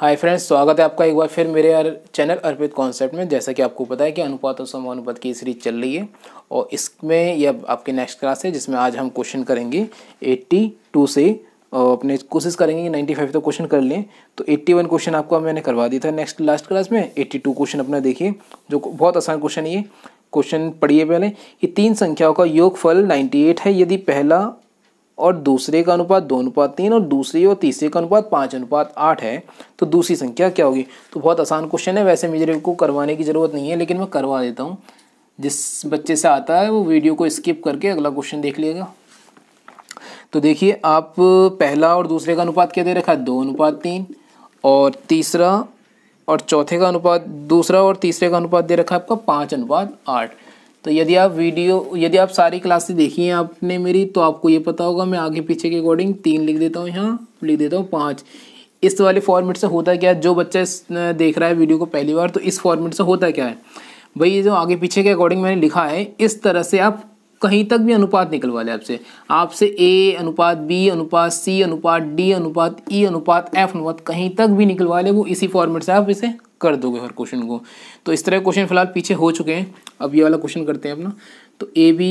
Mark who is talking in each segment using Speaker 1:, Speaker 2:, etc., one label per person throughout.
Speaker 1: hi friends स्वागत है आपका एक बार फिर मेरे यार चैनल अर्पित कॉन्सेप्ट में जैसा कि आपको पता है कि अनुपात और समानुपात की सीरीज चल रही है और इसमें ये आपके नेक्स्ट क्लास है जिसमें आज हम क्वेश्चन करेंगे 82 से और अपने कोशिश करेंगे कि 95 तक तो क्वेश्चन कर लें तो 81 क्वेश्चन आपको मैंने करवा दिया था नेक्स्ट लास्ट क्लास में टू क्वेश्चन अपना देखिए जो बहुत आसान क्वेश्चन ये क्वेश्चन पढ़िए पहले कि तीन संख्याओं का नाइन्टी एट है यदि पहला और दूसरे का अनुपात दो अनुपात तीन और दूसरे और तीसरे का अनुपात पाँच अनुपात आठ है तो दूसरी संख्या क्या होगी तो बहुत आसान क्वेश्चन है वैसे मुझे को करवाने की ज़रूरत नहीं है लेकिन मैं करवा देता हूँ जिस बच्चे से आता है वो वीडियो को स्किप करके अगला क्वेश्चन देख लीजिएगा तो देखिए आप पहला और दूसरे का अनुपात क्या दे रखा है दो अनुपात तीन और तीसरा और चौथे का अनुपात दूसरा और तीसरे का अनुपात दे रखा है आपका पाँच अनुपात आठ तो यदि आप वीडियो यदि आप सारी क्लासेस देखी हैं आपने मेरी तो आपको ये पता होगा मैं आगे पीछे के अकॉर्डिंग तीन लिख देता हूँ यहाँ लिख देता हूँ पाँच इस वाले फॉर्मेट से होता क्या है जो बच्चा देख रहा है वीडियो को पहली बार तो इस फॉर्मेट से होता क्या है भाई ये जो आगे पीछे के अकॉर्डिंग मैंने लिखा है इस तरह से आप कहीं तक भी अनुपात निकलवा लें आपसे आपसे ए अनुपात बी अनुपात सी अनुपात डी अनुपात ई e, अनुपात एफ अनुपात कहीं तक भी निकलवा लें वो इसी फॉर्मेट से आप इसे कर दोगे हर क्वेश्चन को तो इस तरह के क्वेश्चन फिलहाल पीछे हो चुके हैं अब ये वाला क्वेश्चन करते हैं अपना तो ए बी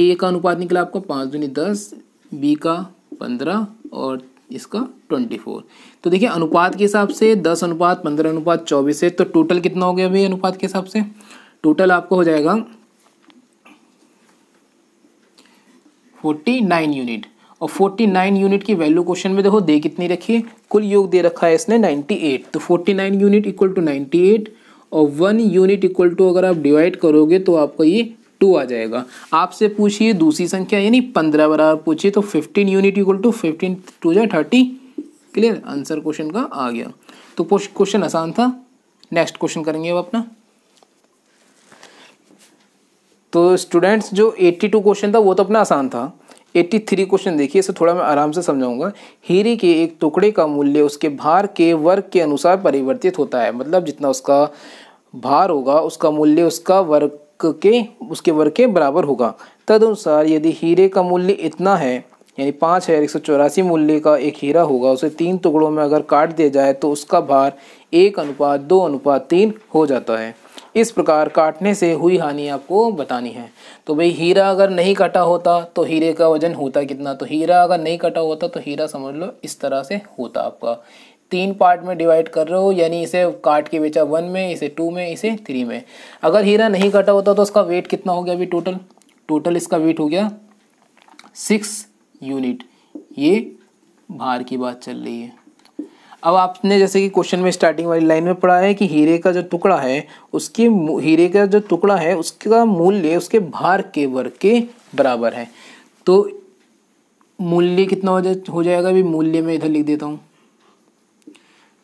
Speaker 1: ए का अनुपात निकला आपका पाँच दूनी दस बी का पंद्रह और इसका ट्वेंटी फोर तो देखिए अनुपात के हिसाब से दस अनुपात पंद्रह अनुपात चौबीस है तो टोटल कितना हो गया अभी अनुपात के हिसाब से टोटल आपको हो जाएगा फोर्टी नाइन यूनिट और 49 यूनिट की वैल्यू क्वेश्चन में देखो दे कितनी रखी है कुल योग दे रखा है इसने 98 तो 49 यूनिट इक्वल टू 98 और वन यूनिट इक्वल टू अगर आप डिवाइड करोगे तो आपका ये टू आ जाएगा आपसे पूछिए दूसरी संख्या यानी पंद्रह बराबर पूछिए तो fifteen unit equal to fifteen two जाए थर्टी क्लियर आंसर क्वेश्चन का आ गया तो क्वेश्चन आसान था नेक्स्ट क्वेश्चन करेंगे अब अपना तो स्टूडेंट्स जो 82 क्वेश्चन था वो तो अपना आसान था एट्टी थ्री क्वेश्चन देखिए इसे थोड़ा मैं आराम से समझाऊंगा हीरे के एक टुकड़े का मूल्य उसके भार के वर्ग के अनुसार परिवर्तित होता है मतलब जितना उसका भार होगा उसका मूल्य उसका वर्ग के उसके वर्ग के बराबर होगा तदनुसार यदि हीरे का मूल्य इतना है यानी पाँच हज़ार एक सौ चौरासी मूल्य का एक हीरा होगा उसे तीन टुकड़ों में अगर काट दिया जाए तो उसका भार एक अनुपात दो अनुपात तीन हो जाता है इस प्रकार काटने से हुई हानि आपको बतानी है तो भाई हीरा अगर नहीं कटा होता तो हीरे का वजन होता कितना तो हीरा अगर नहीं कटा होता तो हीरा समझ लो इस तरह से होता आपका तीन पार्ट में डिवाइड कर रहे हो यानी इसे काट के बेचा वन में इसे टू में इसे थ्री में अगर हीरा नहीं कटा होता तो उसका वेट कितना हो गया अभी टोटल टोटल इसका वेट हो गया सिक्स यूनिट ये भार की बात चल रही है अब आपने जैसे कि क्वेश्चन में स्टार्टिंग वाली लाइन में पढ़ा है कि हीरे का जो टुकड़ा है उसके हीरे का जो टुकड़ा है उसका मूल्य उसके भार के वर्ग के बराबर है तो मूल्य कितना हो जाए हो जाएगा अभी मूल्य में इधर लिख देता हूँ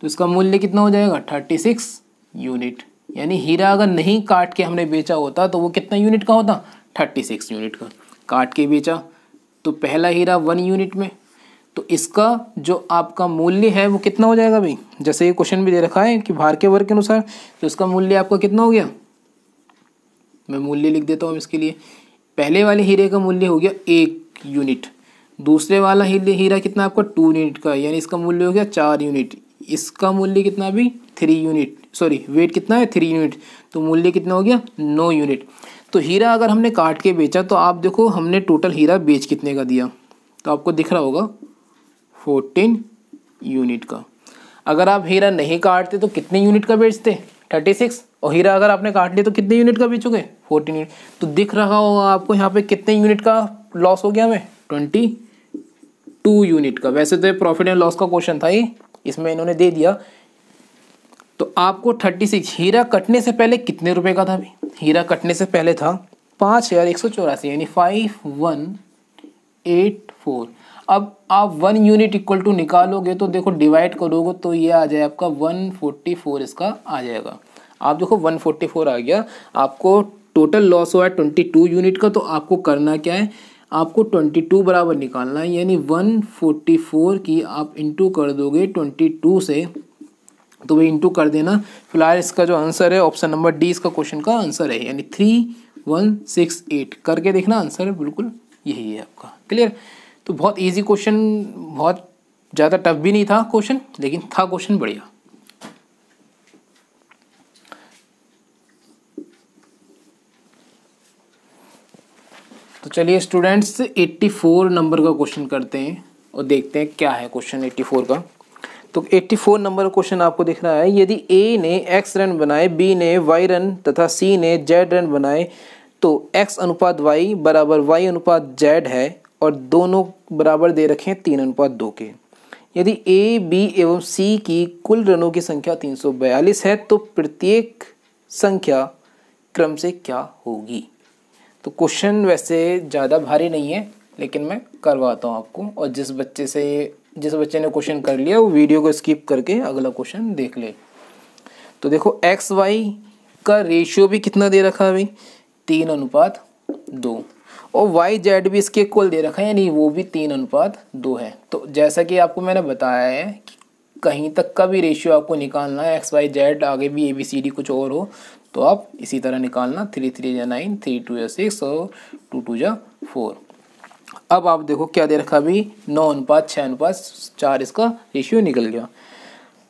Speaker 1: तो इसका मूल्य कितना हो जाएगा थर्टी सिक्स यूनिट यानी हीरा अगर नहीं काट के हमने बेचा होता तो वो कितना यूनिट का होता थर्टी सिक्स यूनिट का काट के बेचा तो पहला हीरा वन यूनिट में तो इसका जो आपका मूल्य है वो कितना हो जाएगा भाई जैसे ये क्वेश्चन भी दे रखा है कि भार के वर्ग के अनुसार तो इसका मूल्य आपका कितना हो गया मैं मूल्य लिख देता हूँ इसके लिए पहले वाले हीरे का मूल्य हो गया एक यूनिट दूसरे वाला हीरा कितना आपका टू यूनिट का यानी इसका मूल्य हो गया चार यूनिट इसका मूल्य कितना भी थ्री यूनिट सॉरी वेट कितना है थ्री यूनिट तो मूल्य कितना हो गया नौ यूनिट तो हीरा अगर हमने काट के बेचा तो आप देखो हमने टोटल हीरा बेच कितने का दिया तो आपको दिख रहा होगा फोर्टीन यूनिट का अगर आप हीरा नहीं काटते तो कितने यूनिट का बेचते थर्टी सिक्स और हीरा अगर आपने काट लिया तो कितने यूनिट का बेचोगे फोर्टीन यूनिट तो दिख रहा होगा आपको यहाँ पे कितने यूनिट का लॉस हो गया हमें ट्वेंटी टू यूनिट का वैसे तो प्रॉफिट एंड लॉस का क्वेश्चन था ये इसमें इन्होंने दे दिया तो आपको थर्टी सिक्स हीरा कटने से पहले कितने रुपए का था अभी हीरा कटने से पहले था पाँच हज़ार एक सौ चौरासी यानी फाइव वन एट फोर अब आप वन यूनिट इक्वल टू निकालोगे तो देखो डिवाइड करोगे तो ये आ जाए आपका वन फोर्टी फोर इसका आ जाएगा आप देखो वन फोर्टी फोर आ गया आपको टोटल लॉस हुआ है ट्वेंटी टू यूनिट का तो आपको करना क्या है आपको ट्वेंटी टू बराबर निकालना है यानी वन फोर्टी फोर की आप इंटू कर दोगे ट्वेंटी टू से तो वही इंटू कर देना फिलहाल इसका जो आंसर है ऑप्शन नंबर डी इसका क्वेश्चन का आंसर है यानी थ्री वन सिक्स एट करके देखना आंसर बिल्कुल यही है आपका क्लियर तो बहुत ईजी क्वेश्चन बहुत ज़्यादा टफ भी नहीं था क्वेश्चन लेकिन था क्वेश्चन बढ़िया तो चलिए स्टूडेंट्स 84 नंबर का क्वेश्चन करते हैं और देखते हैं क्या है क्वेश्चन 84 का तो 84 नंबर का क्वेश्चन आपको दिख रहा है यदि ए ने एक्स रन बनाए बी ने वाई रन तथा सी ने जेड रन बनाए तो एक्स अनुपात वाई बराबर वाई अनुपात जेड है और दोनों बराबर दे रखे हैं तीन अनुपात दो के यदि ए बी एवं सी की कुल रनों की संख्या 342 है तो प्रत्येक संख्या क्रम से क्या होगी तो क्वेश्चन वैसे ज़्यादा भारी नहीं है लेकिन मैं करवाता हूँ आपको और जिस बच्चे से जिस बच्चे ने क्वेश्चन कर लिया वो वीडियो को स्किप करके अगला क्वेश्चन देख ले तो देखो एक्स वाई का रेशियो भी कितना दे रखा है भाई तीन अनुपात दो और वाई जेड भी इसके इक्वल दे रखा है यानी वो भी तीन अनुपात दो है तो जैसा कि आपको मैंने बताया है कि कहीं तक का भी रेशियो आपको निकालना है एक्स वाई जेड आगे भी ए बी सी डी कुछ और हो तो आप इसी तरह निकालना थ्री थ्री या नाइन थ्री टू या सिक्स और टू टू या फोर अब आप देखो क्या दे रखा अभी नौ अनुपात छः अनुपात चार इसका रेशियो निकल गया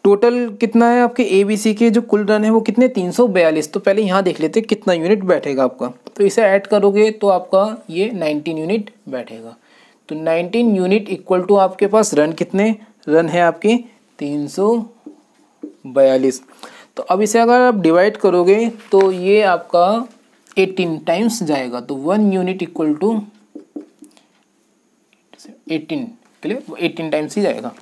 Speaker 1: टोटल कितना है आपके ए बी सी के जो कुल रन है वो कितने तीन सौ बयालीस तो पहले यहाँ देख लेते कितना यूनिट बैठेगा आपका तो इसे ऐड करोगे तो आपका ये नाइनटीन यूनिट बैठेगा तो नाइनटीन यूनिट इक्वल टू आपके पास रन कितने रन है आपके तीन सौ बयालीस तो अब इसे अगर आप डिवाइड करोगे तो ये आपका एटीन टाइम्स जाएगा तो one unit equal to eighteen clear eighteen times ही जाएगा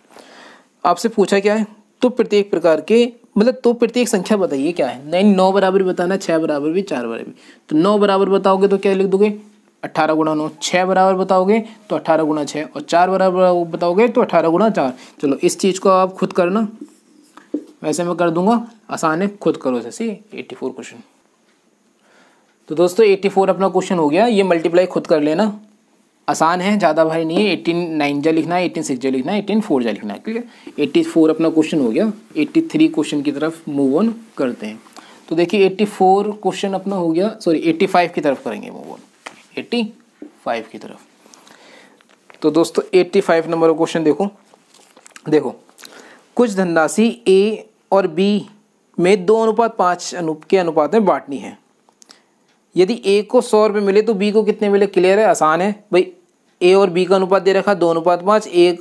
Speaker 1: आपसे पूछा क्या है तो प्रत्येक प्रकार के मतलब तो प्रत्येक संख्या बताइए क्या है नहीं नौ बराबर बताना छः बराबर भी चार बराबर भी तो नौ बराबर बताओगे तो क्या लिख दोगे अट्ठारह गुणा नौ छः बराबर बताओगे तो अट्ठारह गुणा छः और चार बराबर बताओगे तो अट्ठारह गुणा चार चलो इस चीज़ को आप खुद करना वैसे मैं कर दूंगा आसान है खुद करो जैसे एट्टी फोर क्वेश्चन तो दोस्तों एट्टी फोर अपना क्वेश्चन हो गया ये मल्टीप्लाई खुद कर लेना आसान है ज़्यादा भाई नहीं है एट्टी नाइन जा लिखना है एटीन सिक्स जा लिखना है एटीन फोर जा लिखना है ठीक है एट्टी फोर अपना क्वेश्चन हो गया एट्टी थ्री क्वेश्चन की तरफ मूव ऑन करते हैं तो देखिए एट्टी फोर क्वेश्चन अपना हो गया सॉरी एट्टी फाइव की तरफ करेंगे मूव ऑन एट्टी फाइव की तरफ तो दोस्तों एट्टी फाइव नंबर का क्वेश्चन देखो देखो कुछ धनराशि ए और बी में दो अनुपात पाँच अनुप के अनुपात में बांटनी है यदि ए को सौ रुपये मिले तो बी को कितने मिले क्लियर है आसान है भाई ए और बी का अनुपात दे रखा दो अनुपात पाँच ए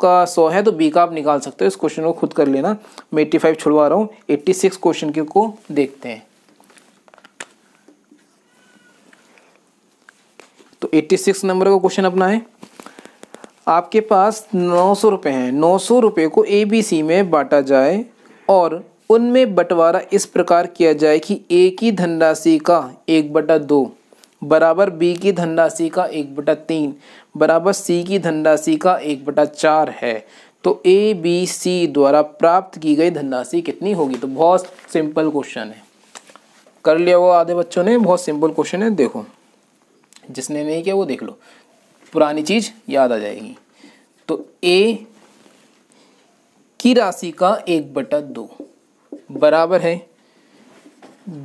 Speaker 1: का सौ है तो बी का आप निकाल सकते हो इस क्वेश्चन को खुद कर लेना मैं एट्टी फाइव छुड़वा रहा हूँ एट्टी सिक्स क्वेश्चन के को देखते हैं तो एट्टी सिक्स नंबर का क्वेश्चन अपना है आपके पास नौ सौ रुपये हैं नौ सौ रुपये को ए बी सी में बांटा जाए और उनमें बंटवारा इस प्रकार किया जाए कि ए की धनराशि का एक बटा दो बराबर बी की धनराशि का एक बटा तीन बराबर सी की धनराशि का एक बटा चार है तो ए बी सी द्वारा प्राप्त की गई धनराशि कितनी होगी तो बहुत सिंपल क्वेश्चन है कर लिया वो आधे बच्चों ने बहुत सिंपल क्वेश्चन है देखो जिसने नहीं किया वो देख लो पुरानी चीज़ याद आ जाएगी तो ए की राशि का एक बटा दो बराबर है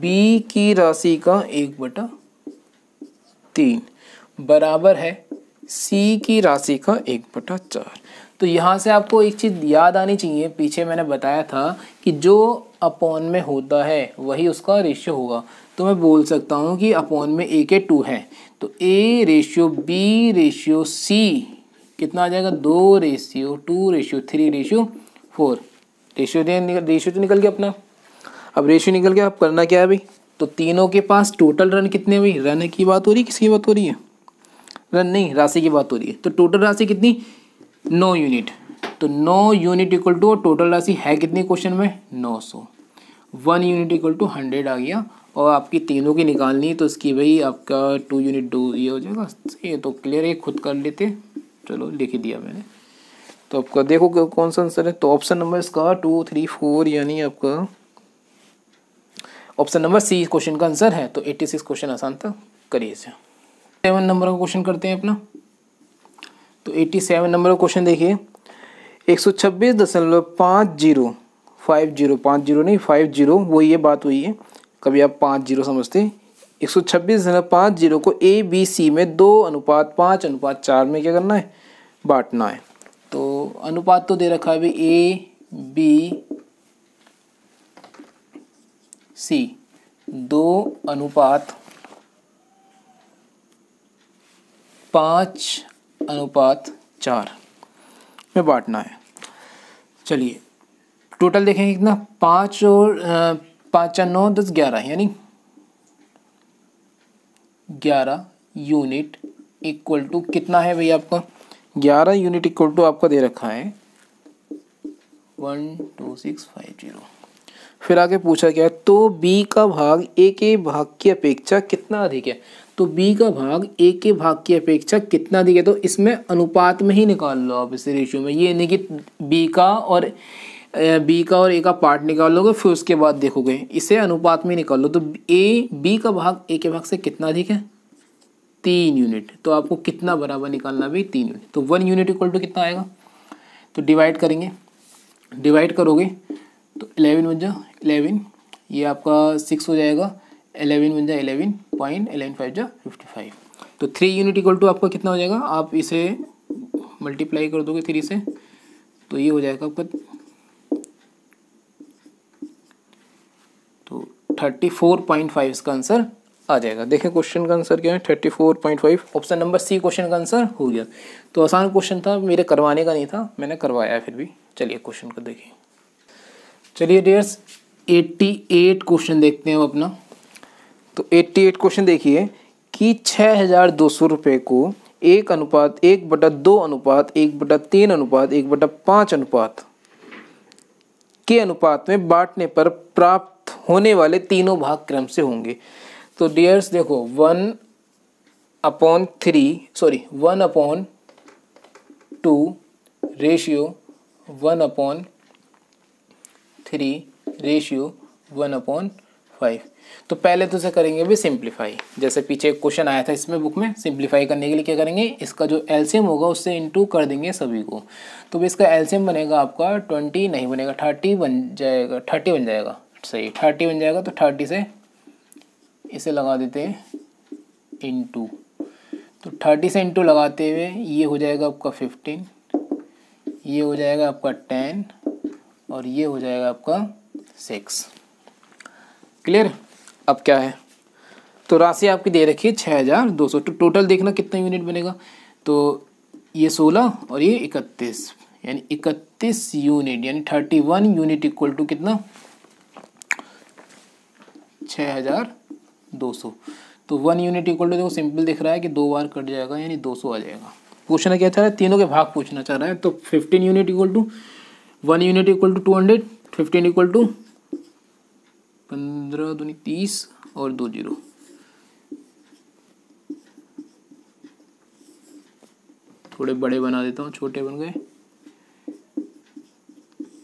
Speaker 1: बी की राशि का एक बटा तीन बराबर है सी की राशि का एक बटा चार तो यहाँ से आपको एक चीज़ याद आनी चाहिए पीछे मैंने बताया था कि जो अपॉन में होता है वही उसका रेशियो होगा तो मैं बोल सकता हूँ कि अपॉन में ए के टू है तो A ratio B ratio C कितना आ जाएगा दो ratio two ratio three ratio four ratio दिया रेशियो तो निकल गया अपना अब रेशियो निकल गया अब करना क्या है भाई तो तीनों के पास टोटल रन कितने हुई रन की बात हो रही है किसकी बात हो रही है रन नहीं राशि की बात हो रही है तो टोटल राशि कितनी नौ यूनिट तो नौ यूनिट इक्वल टू और टोटल राशि है कितनी क्वेश्चन में नौ सौ one unit equal to hundred आ गया और आपकी तीनों की निकालनी है तो इसकी भाई आपका टू यूनिट टू ये हो जाएगा ये तो क्लियर है खुद कर लेते चलो लिख दिया मैंने तो आपका देखो कौन सा आंसर है तो ऑप्शन नंबर इसका टू थ्री फोर यानी आपका ऑप्शन नंबर सी क्वेश्चन का आंसर है तो एट्टी सिक्स क्वेश्चन आसान था करिए इसे सेवन नंबर का क्वेश्चन करते हैं अपना तो एट्टी सेवन नंबर का क्वेश्चन देखिए एक सौ छब्बीस दशमलव पाँच जीरो फाइव जीरो पाँच जीरो नहीं फाइव जीरो वो ये बात हुई है कभी आप पाँच जीरो समझते एक सौ छब्बीस दशमलव पाँच जीरो को ए बी सी में दो अनुपात पाँच अनुपात चार में क्या करना है बांटना है तो अनुपात तो दे रखा है भाई ए बी सी दो अनुपात पांच अनुपात चार में बांटना है चलिए टोटल देखेंगे कितना पाँच और पाँच नौ दस ग्यारह यानी ग्यारह यूनिट इक्वल टू कितना है भैया आपका ग्यारह यूनिट इक्वल टू आपका दे रखा है one two six five zero फिर आगे पूछा गया तो बी का भाग ए के भाग की अपेक्षा कितना अधिक है तो बी का भाग ए के भाग की अपेक्षा कितना अधिक है तो इसमें अनुपात में ही निकाल लो आप इस रेशियो में ये नहीं कि बी का और बी का और ए का पार्ट निकाल लोगे फिर उसके बाद देखोगे इसे अनुपात में निकाल लो तो ए बी का भाग ए के भाग से कितना अधिक है तीन यूनिट तो आपको कितना बराबर निकालना भी तीन यूनिट तो वन यूनिट इक्वल टू कितना आएगा तो डिवाइड करेंगे डिवाइड करोगे तो एलेवन वन जा एलेवन ये आपका सिक्स हो जाएगा एलेवन वन जा एलेवन पॉइंट एलेवन फाइव जा फिफ्टी फाइव तो थ्री यूनिट इक्वल टू आपका कितना हो जाएगा आप इसे मल्टीप्लाई कर दोगे थ्री से तो ये हो जाएगा आपका तो थर्टी फोर पॉइंट फाइव इसका आंसर आ जाएगा देखें क्वेश्चन का आंसर क्या है thirty four point five option number C question का आंसर हो गया तो आसान क्वेश्चन था मेरे करवाने का नहीं था मैंने करवाया फिर भी चलिए क्वेश्चन को देखें चलिए डेयर्स एट्टी एट क्वेश्चन देखते हैं अपना तो एट्टी एट क्वेश्चन देखिए कि छः हज़ार दो सौ रुपये को एक अनुपात एक बटा दो अनुपात एक बटा तीन अनुपात एक बटा पाँच अनुपात के अनुपात में बांटने पर प्राप्त होने वाले तीनों भाग क्रम से होंगे तो डियर्स देखो one upon three sorry one upon two ratio one upon three ratio one upon five तो पहले तो इसे करेंगे भी सिंप्लीफाई जैसे पीछे एक क्वेश्चन आया था इसमें बुक में सिंप्लीफाई करने के लिए क्या करेंगे इसका जो एलसीएम होगा उससे इंटू कर देंगे सभी को तो भी इसका एल्सियम बनेगा आपका ट्वेंटी नहीं बनेगा थर्टी बन जाएगा थर्टी बन जाएगा सही थर्टी बन जाएगा तो थर्टी से इसे लगा देते हैं इनटू तो थर्टी से इनटू लगाते हुए ये हो जाएगा आपका फिफ्टीन ये हो जाएगा आपका टेन और ये हो जाएगा आपका सिक्स क्लियर अब क्या है तो राशि आपकी दे रखी है छः हज़ार दो सौ तो टोटल देखना कितना यूनिट बनेगा तो ये सोलह और ये इकतीस यानी इकतीस यूनिट यानी thirty one unit equal to कितना छः हज़ार दो सौ तो वन यूनिट इक्वल टू देखो सिंपल दिख रहा है कि दो बार कट जाएगा यानी दो सौ आ जाएगा पूछना क्या चाह रहा है तीनों के भाग पूछना चाह रहा है तो fifteen unit equal to one unit equal to two hundred fifteen equal to पंद्रह दूनी तीस और दो जीरो थोड़े बड़े बना देता हूँ छोटे बन गए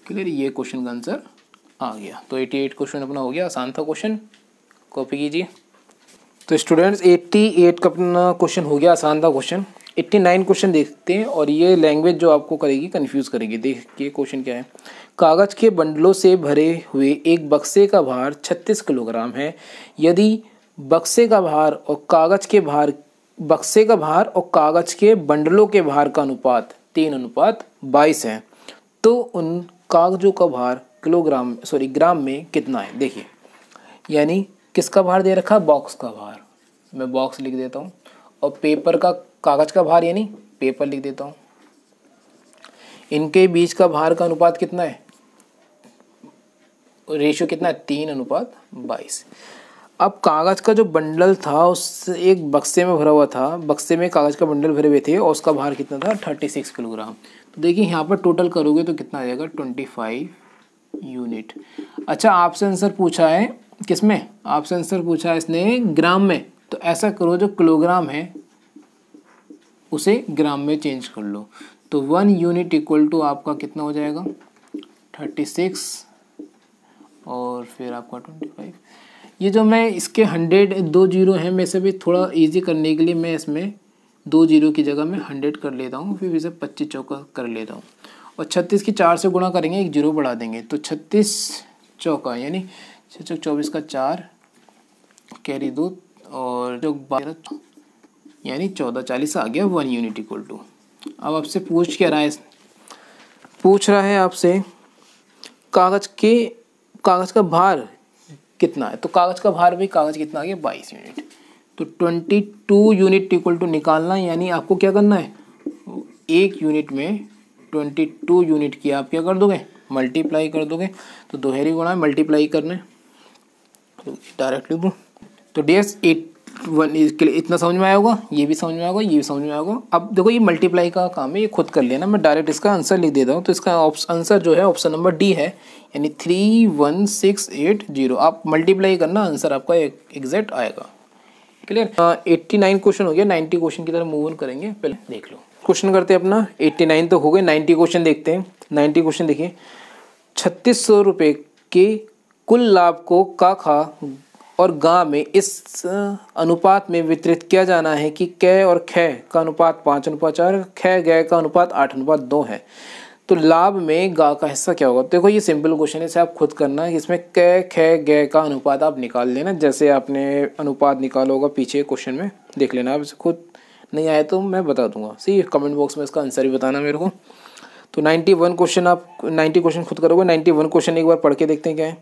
Speaker 1: क्लियर ये क्वेश्चन का आंसर आ गया तो एटी एट क्वेश्चन अपना हो गया आसान था क्वेश्चन कॉपी कीजिए तो स्टूडेंट्स 88 का अपना क्वेश्चन हो गया आसान था क्वेश्चन 89 क्वेश्चन देखते हैं और ये लैंग्वेज जो आपको करेगी कंफ्यूज करेगी देखिए क्वेश्चन क्या है कागज़ के बंडलों से भरे हुए एक बक्से का भार 36 किलोग्राम है यदि बक्से का भार और कागज़ के भार बक्से का भार और कागज़ के बंडलों के भार का अनुपात तीन अनुपात बाईस है तो उन कागज़ों का भार किलोग्राम सॉरी ग्राम में कितना है देखिए यानी किसका भार दे रखा है बॉक्स का भार मैं बॉक्स लिख देता हूँ और पेपर का कागज़ का भार यानी पेपर लिख देता हूँ इनके बीच का भार का अनुपात कितना है रेशियो कितना है तीन अनुपात बाईस अब कागज़ का जो बंडल था उस एक बक्से में भरा हुआ था बक्से में कागज़ का बंडल भरे हुए थे और उसका भार कितना था थर्टी सिक्स किलोग्राम तो देखिए यहाँ पर टोटल करोगे तो कितना आ जाएगा ट्वेंटी फाइव यूनिट अच्छा आपसे आंसर पूछा है किस में आपसे आंसर पूछा इसने ग्राम में तो ऐसा करो जो किलोग्राम है उसे ग्राम में चेंज कर लो तो वन यूनिट इक्वल टू आपका कितना हो जाएगा थर्टी सिक्स और फिर आपका ट्वेंटी फाइव ये जो मैं इसके हंड्रेड दो जीरो हैं मैं इसे भी थोड़ा इजी करने के लिए मैं इसमें दो जीरो की जगह मैं हंड्रेड कर लेता हूँ फिर इसे पच्चीस चौका कर लेता हूँ और छत्तीस की चार से गुणा करेंगे एक जीरो बढ़ा देंगे तो छत्तीस चौका यानी छः चौक चौबीस का चार कैरी दो और चौक बारह यानी चौदह चालीस आ गया वन यूनिट इक्वल टू अब आपसे पूछ क्या रहा है पूछ रहा है आपसे कागज़ के कागज़ का भार कितना है तो कागज़ का भार भी कागज़ कितना आ गया बाईस यूनिट तो twenty two unit equal to निकालना यानी आपको क्या करना है एक यूनिट में ट्वेंटी टू यूनिट की आप क्या कर दोगे मल्टीप्लाई कर दोगे तो दोहरी गुणा मल्टीप्लाई करना है डायरेक्टली तो डेस एट वन इसके लिए इतना समझ में आया होगा ये भी समझ में आएगा ये भी समझ में आएगा अब देखो ये मल्टीप्लाई का काम है ये खुद कर लेना मैं डायरेक्ट इसका आंसर लिख देता हूँ तो इसका आंसर जो है ऑप्शन नंबर डी है यानी three one six eight zero आप मल्टीप्लाई करना आंसर आपका एग्जैक्ट आएगा क्लियर एट्टी नाइन क्वेश्चन हो गया नाइन्टी क्वेश्चन की तरफ मूव ऑन करेंगे पहले देख लो क्वेश्चन करते हैं अपना एट्टी नाइन तो हो गए नाइन्टी क्वेश्चन देखते हैं नाइन्टी क्वेश्चन देखिए छत्तीस सौ रुपये के कुल लाभ को काखा और गा में इस अनुपात में वितरित किया जाना है कि कै और ख का अनुपात पाँच अनुपात चार ख गय का अनुपात आठ अनुपात दो है तो लाभ में गा का हिस्सा क्या होगा देखो ये सिंपल क्वेश्चन है इसे आप खुद करना है इसमें क ख गय का अनुपात आप निकाल लेना जैसे आपने अनुपात निकाला होगा पीछे क्वेश्चन में देख लेना आप इसे खुद नहीं आए तो मैं बता दूंगा सही कमेंट बॉक्स में इसका आंसर भी बताना मेरे को तो नाइन्टी वन क्वेश्चन आप नाइन्टी क्वेश्चन खुद करोगे नाइन्टी वन क्वेश्चन एक बार पढ़ के देखते हैं क्या है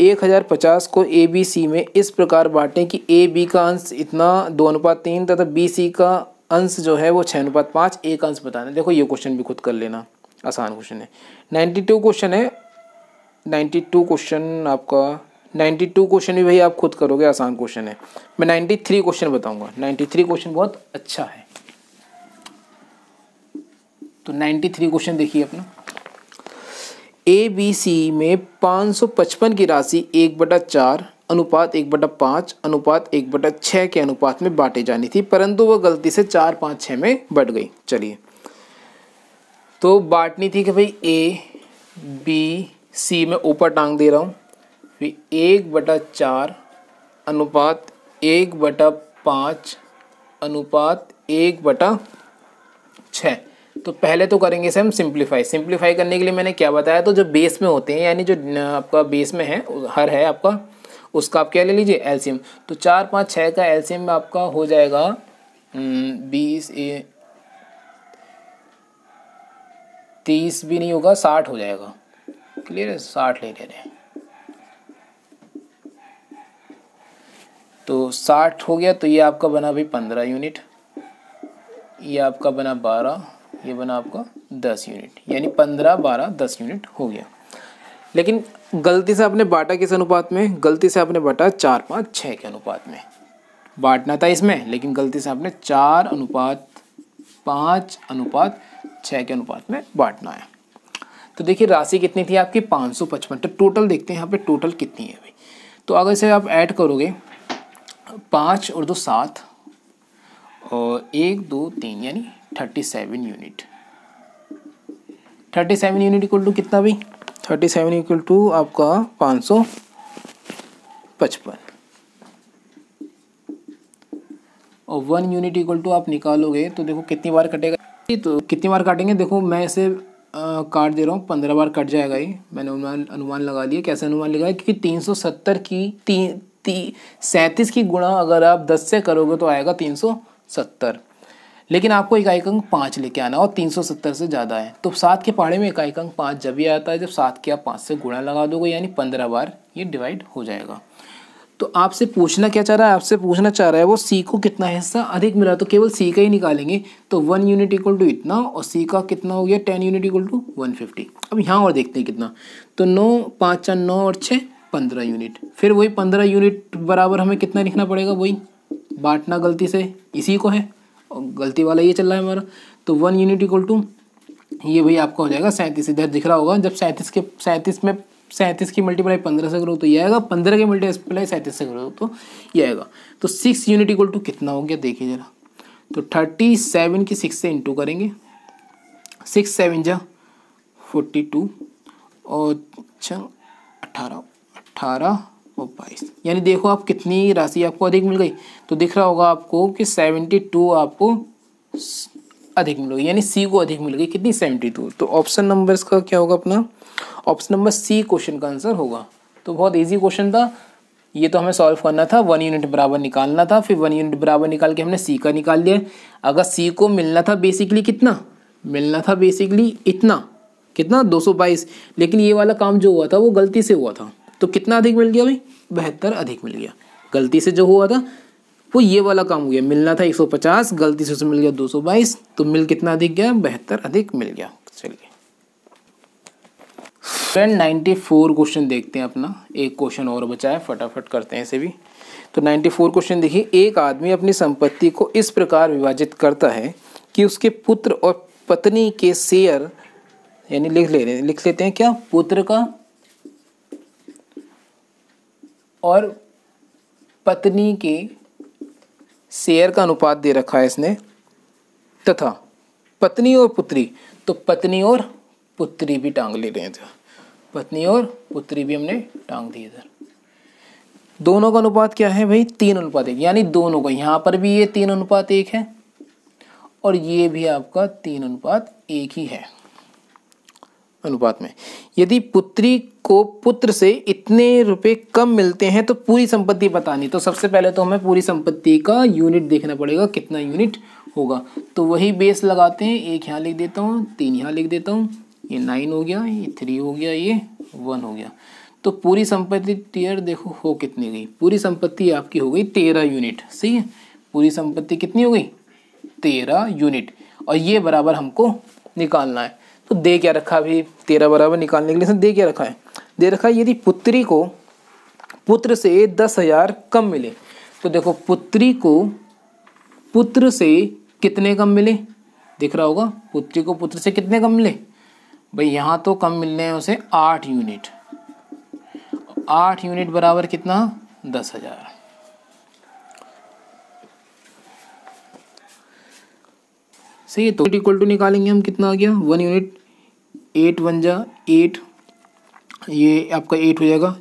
Speaker 1: एक हज़ार पचास को ए बी सी में इस प्रकार बांटें कि ए बी का अंश इतना दो अनुपात तीन तथा बी सी का अंश जो है वो छः अनुपात पाँच एक अंश बताना देखो ये क्वेश्चन भी खुद कर लेना आसान क्वेश्चन है नाइन्टी टू क्वेश्चन है नाइन्टी टू क्वेश्चन आपका नाइन्टी टू क्वेश्चन भी भाई आप खुद करोगे आसान क्वेश्चन है मैं नाइन्टी थ्री क्वेश्चन बताऊंगा नाइन्टी थ्री क्वेश्चन बहुत अच्छा है तो नाइन्टी थ्री क्वेश्चन देखिए अपना ए बी सी में 555 की राशि एक बटा चार अनुपात एक बटा पाँच अनुपात एक बटा छः के अनुपात में बांटे जानी थी परंतु वह गलती से चार पाँच छः में बट गई चलिए तो बांटनी थी कि भाई ए बी सी में ऊपर टांग दे रहा हूँ फिर एक बटा चार अनुपात एक बटा पाँच अनुपात एक बटा छः तो पहले तो करेंगे इसे हम सिंप्लीफाई सिंप्लीफाई करने के लिए मैंने क्या बताया तो जो बेस में होते हैं यानी जो आपका बेस में है हर है आपका उसका आप क्या ले लीजिए एलसीएम तो चार पाँच छः का एलसीएम आपका हो जाएगा हम्म, बीस ए तीस भी नहीं होगा साठ हो जाएगा क्लियर है साठ ले ले रहे तो साठ हो गया तो ये आपका बना भाई पंद्रह यूनिट ये आपका बना बारह ये बना आपका दस यूनिट यानी पंद्रह बारह दस यूनिट हो गया लेकिन गलती से आपने बांटा किस अनुपात में गलती से आपने बांटा चार पाँच छः के अनुपात में बांटना था इसमें लेकिन गलती से आपने चार अनुपात पाँच अनुपात छः के अनुपात में बांटना है तो देखिए राशि कितनी थी आपकी पाँच सौ पचपन तो टोटल देखते हैं यहाँ पे टोटल कितनी है भाई तो अगर इसे आप ऐड करोगे पाँच और दो सात और एक दो तीन यानी thirty seven unit thirty seven unit equal to कितना भाई थर्टी सेवन इक्वल टू आपका पाँच सौ पचपन और वन यूनिट इक्वल टू आप निकालोगे तो देखो कितनी बार कटेगा तो कितनी बार काटेंगे देखो मैं इसे काट दे रहा हूँ पंद्रह बार कट जाएगा ही मैंने अनुमान अनुमान लगा लिया कैसे अनुमान लगाया क्योंकि तीन सौ सत्तर की तीन ती, सैंतीस की गुणा अगर आप दस से करोगे तो आएगा तीन सौ सत्तर लेकिन आपको इकाई अंक पाँच लेके आना और तीन सौ सत्तर से ज़्यादा है तो सात के पहाड़े में इकाई अंक पाँच जब भी आता है जब सात के आप पाँच से गुणा लगा दोगे यानी पंद्रह बार ये डिवाइड हो जाएगा तो आपसे पूछना क्या चाह रहा है आपसे पूछना चाह रहा है वो सी को कितना हिस्सा अधिक मिला तो केवल सी का ही निकालेंगे तो वन यूनिट इक्वल टू इतना और सी का कितना हो गया ten unit equal to one fifty अब यहाँ और देखते हैं कितना तो नौ पाँच चार नौ और छः पंद्रह यूनिट फिर वही पंद्रह यूनिट बराबर हमें कितना लिखना पड़ेगा वही बांटना गलती से इसी को है और गलती वाला ये चल रहा है हमारा तो वन यूनिट इक्वल टू ये भाई आपका हो जाएगा सैंतीस इधर दिख रहा होगा जब सैंतीस के सैंतीस में सैंतीस की मल्टीप्लाई पंद्रह से करो तो ये आएगा पंद्रह की मल्टीप्लाई सैंतीस से करो तो ये आएगा तो सिक्स यूनिट इक्वल टू कितना हो गया देखिए ज़रा तो थर्टी सेवन की सिक्स से इंटू करेंगे सिक्स सेवन जा फोर्टी टू और अच्छा अट्ठारह अट्ठारह वो बाईस यानी देखो आप कितनी राशि आपको अधिक मिल गई तो दिख रहा होगा आपको कि सेवेंटी टू आपको अधिक मिल गई यानी सी को अधिक मिल गई कितनी सेवेंटी टू तो ऑप्शन नंबर इसका क्या होगा अपना ऑप्शन नंबर सी क्वेश्चन का आंसर होगा तो बहुत ईजी क्वेश्चन था ये तो हमें सॉल्व करना था वन यूनिट बराबर निकालना था फिर वन यूनिट बराबर निकाल के हमने सी का निकाल लिया अगर सी को मिलना था बेसिकली कितना मिलना था बेसिकली इतना कितना 222 लेकिन ये वाला काम जो हुआ था वो गलती से हुआ था तो कितना अधिक मिल गया भाई बहत्तर अधिक मिल गया गलती से जो हुआ था वो ये वाला काम हो गया मिलना था 150 गलती से उसे मिल गया 222 तो मिल कितना अधिक गया बहत्तर अधिक मिल गया चलिए फ्रेंड 94 क्वेश्चन देखते हैं अपना एक क्वेश्चन और बचा है फटाफट करते हैं इसे भी तो 94 क्वेश्चन देखिए एक आदमी अपनी संपत्ति को इस प्रकार विभाजित करता है कि उसके पुत्र और पत्नी के शेयर यानी लिख ले लिख लेते हैं क्या पुत्र का और पत्नी के शेयर का अनुपात दे रखा है इसने तथा पत्नी और पुत्री तो पत्नी और पुत्री भी टांग ले रहे थे पत्नी और पुत्री भी हमने टांग दी इधर दोनों का अनुपात क्या है भाई तीन अनुपात एक यानी दोनों का यहाँ पर भी ये तीन अनुपात एक है और ये भी आपका तीन अनुपात एक ही है अनुपात में यदि पुत्री को पुत्र से इतने रुपए कम मिलते हैं तो पूरी संपत्ति बतानी तो सबसे पहले तो हमें पूरी संपत्ति का यूनिट देखना पड़ेगा कितना यूनिट होगा तो वही बेस लगाते हैं एक यहाँ लिख देता हूँ तीन यहाँ लिख देता हूँ ये नाइन हो गया ये थ्री हो गया ये वन हो गया तो पूरी संपत्ति टीयर देखो हो कितनी गई पूरी संपत्ति आपकी हो गई तेरह यूनिट सही है पूरी संपत्ति कितनी हो गई तेरह यूनिट और ये बराबर हमको निकालना है तो दे क्या रखा अभी तेरह बराबर निकालने के लिए दे क्या रखा है दे रखा है यदि पुत्री को पुत्र से दस हजार कम मिले तो देखो पुत्री को पुत्र से कितने कम मिले दिख रहा होगा पुत्री को पुत्र से कितने कम मिले भाई यहाँ तो कम मिलने हैं उसे आठ यूनिट आठ यूनिट बराबर कितना दस हजार सही है तो इक्वल टू निकालेंगे हम कितना आ गया वन यूनिट एट वन जा एट ये आपका एट हो जाएगा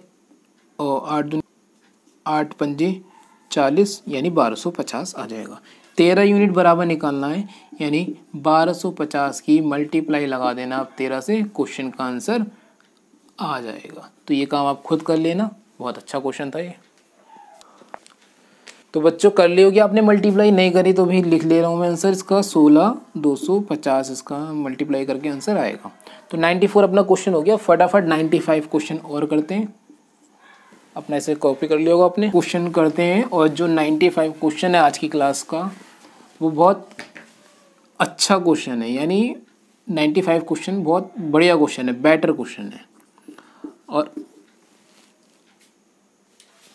Speaker 1: और आठ दून आठ पंजे चालीस यानी बारह सौ पचास आ जाएगा तेरह यूनिट बराबर निकालना है यानी बारह सौ पचास की मल्टीप्लाई लगा देना आप तेरह से क्वेश्चन का आंसर आ जाएगा तो ये काम आप खुद कर लेना बहुत अच्छा क्वेश्चन था ये तो बच्चों कर ली होगी आपने मल्टीप्लाई नहीं करी तो भी लिख ले रहा हूँ मैं आंसर इसका सोलह दो सौ पचास इसका मल्टीप्लाई करके आंसर आएगा तो नाइन्टी फोर अपना क्वेश्चन हो गया फटाफट नाइन्टी फाइव क्वेश्चन और करते हैं अपना इसे कॉपी कर लिया होगा आपने क्वेश्चन करते हैं और जो नाइन्टी फाइव क्वेश्चन है आज की क्लास का वो बहुत अच्छा क्वेश्चन है यानी नाइन्टी फाइव क्वेश्चन बहुत बढ़िया क्वेश्चन है बेटर क्वेश्चन है और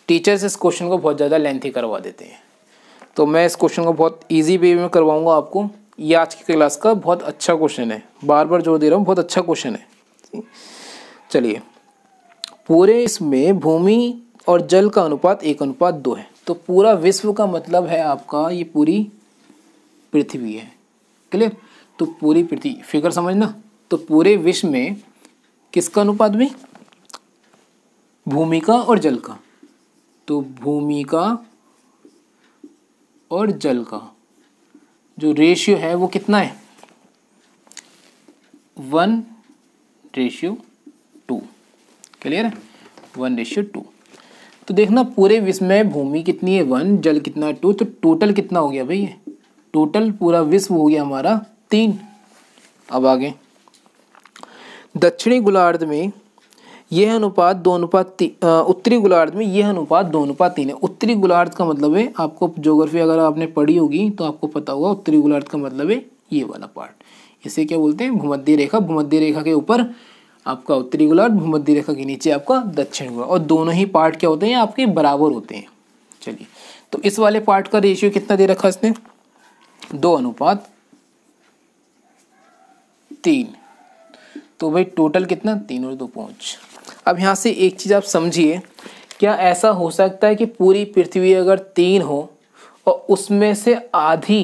Speaker 1: टीचर्स इस क्वेश्चन को बहुत ज़्यादा लेंथी करवा देते हैं तो मैं इस क्वेश्चन को बहुत ईजी वे में करवाऊँगा आपको ये आज की क्लास का बहुत अच्छा क्वेश्चन है बार बार जोर दे रहा हूँ बहुत अच्छा क्वेश्चन है चलिए पूरे इसमें भूमि और जल का अनुपात एक अनुपात दो है तो पूरा विश्व का मतलब है आपका ये पूरी पृथ्वी है क्लियर तो पूरी पृथ्वी फिगर समझना तो पूरे विश्व में किसका अनुपात भी भूमि का और जल का तो भूमि का और जल का जो रेशियो है वो कितना है वन रेशियो टू क्लियर है वन रेशियो टू तो देखना पूरे विश्व में भूमि कितनी है वन जल कितना है टू तो टोटल कितना हो गया भाई ये टोटल पूरा विश्व हो गया हमारा तीन अब आगे दक्षिणी गोलार्ध में यह अनुपात दो अनुपात उत्तरी गोलार्ध में यह अनुपात दो अनुपात तीन है उत्तरी गोलार्ध का मतलब है आपको ज्योग्राफी अगर आपने पढ़ी होगी तो आपको पता होगा उत्तरी गोलार्ध का मतलब है ये वाला पार्ट इसे क्या बोलते हैं भूमध्य रेखा भूमध्य रेखा के ऊपर आपका उत्तरी गोलार्ध भूमध्य रेखा के नीचे आपका दक्षिण गोलार्ध और दोनों ही पार्ट क्या होते हैं आपके बराबर होते हैं चलिए तो इस वाले पार्ट का रेशियो कितना दे रखा इसने दो अनुपात तीन तो भाई टोटल कितना तीन और दो पाँच अब यहाँ से एक चीज़ आप समझिए क्या ऐसा हो सकता है कि पूरी पृथ्वी अगर तीन हो और उसमें से आधी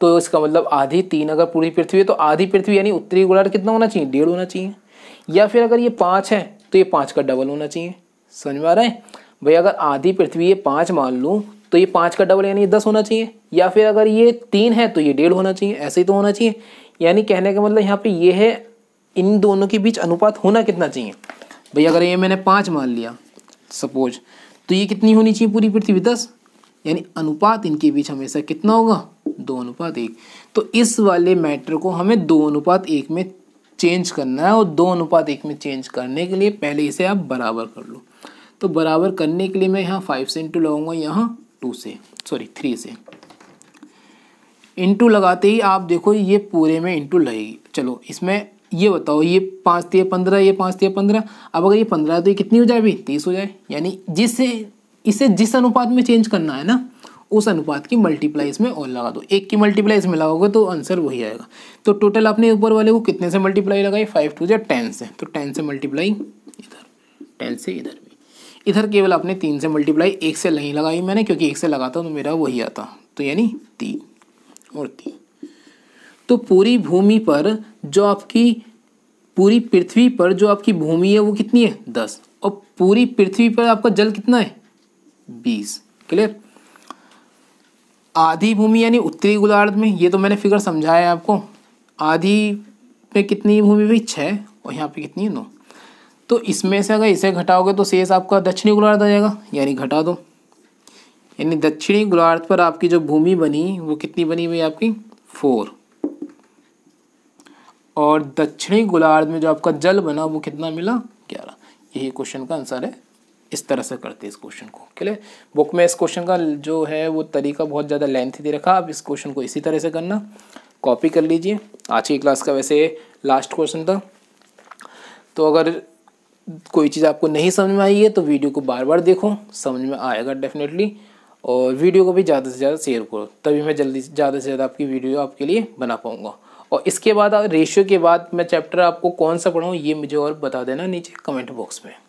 Speaker 1: तो इसका मतलब आधी तीन अगर पूरी पृथ्वी है तो आधी पृथ्वी यानी उत्तरी गोलार्ध कितना होना चाहिए डेढ़ होना चाहिए या फिर अगर ये पाँच है तो ये पाँच का डबल होना चाहिए समझ में आ रहा है भाई अगर आधी पृथ्वी ये पाँच मान लूँ तो ये पाँच का डबल यानी दस होना चाहिए या फिर अगर ये तीन है तो ये डेढ़ होना चाहिए ऐसे ही तो होना चाहिए यानी कहने का मतलब यहाँ पे ये है इन दोनों के बीच अनुपात होना कितना चाहिए भाई अगर ये मैंने पाँच मान लिया सपोज तो ये कितनी होनी चाहिए पूरी पृथ्वी दस यानी अनुपात इनके बीच हमेशा कितना होगा दो अनुपात एक तो इस वाले मैटर को हमें दो अनुपात एक में चेंज करना है और दो अनुपात एक में चेंज करने के लिए पहले इसे आप बराबर कर लो तो बराबर करने के लिए मैं यहाँ फाइव से इंटू लगाऊंगा यहाँ टू से सॉरी थ्री से इंटू लगाते ही आप देखो ये पूरे में इंटू लगेगी चलो इसमें ये बताओ ये पाँच तीय पंद्रह ये पाँच तीय पंद्रह अब अगर ये पंद्रह तो ये कितनी हो जाए अभी तीस हो जाए यानी जिससे इसे जिस अनुपात में चेंज करना है ना उस अनुपात की मल्टीप्लाई इसमें और लगा दो एक की मल्टीप्लाई इसमें लगाओगे तो आंसर वही आएगा तो टोटल आपने ऊपर वाले को कितने से मल्टीप्लाई लगाई फाइव टू जो टेन से तो टेन से मल्टीप्लाई इधर टेन से इधर भी इधर केवल आपने तीन से मल्टीप्लाई एक से नहीं लगाई मैंने क्योंकि एक से लगाता तो मेरा वही आता तो यानी तीन और तीन तो पूरी भूमि पर जो आपकी पूरी पृथ्वी पर जो आपकी भूमि है वो कितनी है दस और पूरी पृथ्वी पर आपका जल कितना है बीस क्लियर आधी भूमि यानी उत्तरी गोलार्ध में ये तो मैंने फिगर समझाया है आपको आधी पे कितनी भूमि हुई छः और यहाँ पे कितनी है नौ तो इसमें से अगर इसे घटाओगे तो शेष आपका दक्षिणी गोलार्ध आ जाएगा यानी घटा दो यानी दक्षिणी गोलार्ध पर आपकी जो भूमि बनी वो कितनी बनी हुई आपकी फोर और दक्षिणी गोलार्ध में जो आपका जल बना वो कितना मिला ग्यारह यही क्वेश्चन का आंसर है इस तरह से करते हैं इस क्वेश्चन को क्लियर बुक में इस क्वेश्चन का जो है वो तरीका बहुत ज़्यादा लेंथी दे रखा आप इस क्वेश्चन को इसी तरह से करना कॉपी कर लीजिए आज की क्लास का वैसे लास्ट क्वेश्चन था तो अगर कोई चीज़ आपको नहीं समझ में आई है तो वीडियो को बार बार देखो समझ में आएगा डेफिनेटली और वीडियो को भी ज़्यादा से ज़्यादा शेयर करो तभी मैं जल्दी ज़्यादा से ज़्यादा आपकी वीडियो आपके लिए बना पाऊँगा और इसके बाद रेशियो के बाद मैं चैप्टर आपको कौन सा पढ़ाऊँ ये मुझे और बता देना नीचे कमेंट बॉक्स में